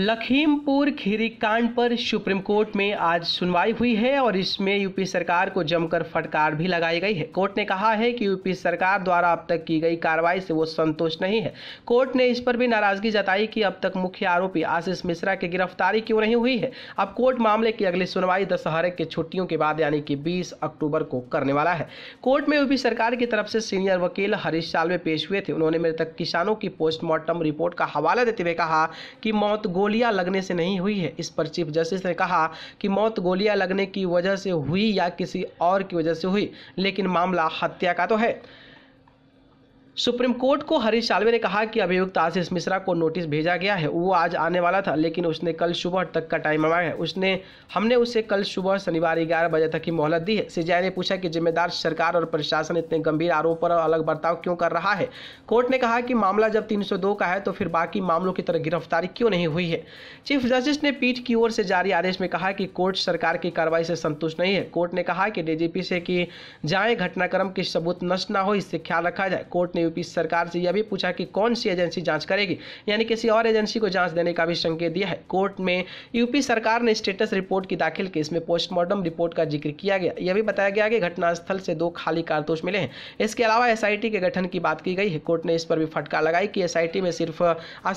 लखीमपुर खीरी कांड पर supreme court में आज सुनवाई हुई है और इसमें यूपी सरकार को जमकर फटकार भी लगाई गई है कोर्ट ने कहा है कि यूपी सरकार द्वारा अब तक की गई कार्रवाई से वो संतुष्ट नहीं है कोर्ट ने इस पर भी नाराजगी जताई कि अब तक मुख्य आरोपी आशीष मिश्रा की गिरफ्तारी क्यों नहीं हुई है अब कोर्ट मामले की अगली सुनवाई दशहरे की छुट्टियों के बाद यानी कि बीस अक्टूबर को करने वाला है कोर्ट में यूपी सरकार की तरफ से सीनियर वकील हरीश सालवे पेश हुए थे उन्होंने मृतक किसानों की पोस्टमार्टम रिपोर्ट का हवाला देते हुए कहा कि मौत गोल गोलियां लगने से नहीं हुई है इस पर चीफ जस्टिस ने कहा कि मौत गोलियां लगने की वजह से हुई या किसी और की वजह से हुई लेकिन मामला हत्या का तो है सुप्रीम कोर्ट को हरीश सालवे ने कहा कि अभियुक्त आशीष मिश्रा को नोटिस भेजा गया है वो आज आने वाला था लेकिन उसने कल सुबह तक का टाइम मांगा है उसने हमने उसे कल सुबह शनिवार ग्यारह बजे तक की मोहलत दी है सीजीआई ने पूछा कि जिम्मेदार सरकार और प्रशासन इतने गंभीर आरोप पर अलग बर्ताव क्यों कर रहा है कोर्ट ने कहा कि मामला जब तीन का है तो फिर बाकी मामलों की तरह गिरफ्तारी क्यों नहीं हुई है चीफ जस्टिस ने पीठ की ओर से जारी आदेश में कहा कि कोर्ट सरकार की कार्रवाई से संतुष्ट नहीं है कोर्ट ने कहा कि डीजीपी से कि जाए घटनाक्रम के सबूत नष्ट न हो इससे ख्याल रखा जाए कोर्ट ने यूपी सरकार से यह भी पूछा कि कौन सी एजेंसी जांच करेगी यानी किसी और एजेंसी को जांच देने का भी संकेत दिया है कोर्ट में यूपी सरकार ने स्टेटस रिपोर्ट की दाखिल की इसमें पोस्टमार्टम रिपोर्ट का जिक्र किया गया यह भी बताया गया कि घटनास्थल से दो खाली कारतूस मिले हैं इसके अलावा एस के गठन की बात की गई है कोर्ट ने इस पर भी फटकार लगाई कि एस में सिर्फ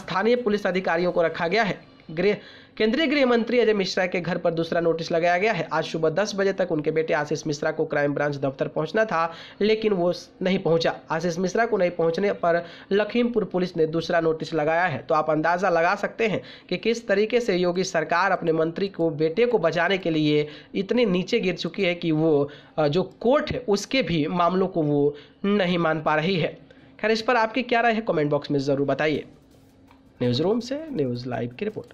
स्थानीय पुलिस अधिकारियों को रखा गया है गृह केंद्रीय गृह मंत्री अजय मिश्रा के घर पर दूसरा नोटिस लगाया गया है आज सुबह दस बजे तक उनके बेटे आशीष मिश्रा को क्राइम ब्रांच दफ्तर पहुंचना था लेकिन वो नहीं पहुंचा आशीष मिश्रा को नहीं पहुंचने पर लखीमपुर पुलिस ने दूसरा नोटिस लगाया है तो आप अंदाज़ा लगा सकते हैं कि किस तरीके से योगी सरकार अपने मंत्री को बेटे को बचाने के लिए इतने नीचे गिर चुकी है कि वो जो कोर्ट है उसके भी मामलों को वो नहीं मान पा रही है खैर इस पर आपकी क्या राय है कॉमेंट बॉक्स में ज़रूर बताइए न्यूज़ रूम से न्यूज़ लाइव की रिपोर्ट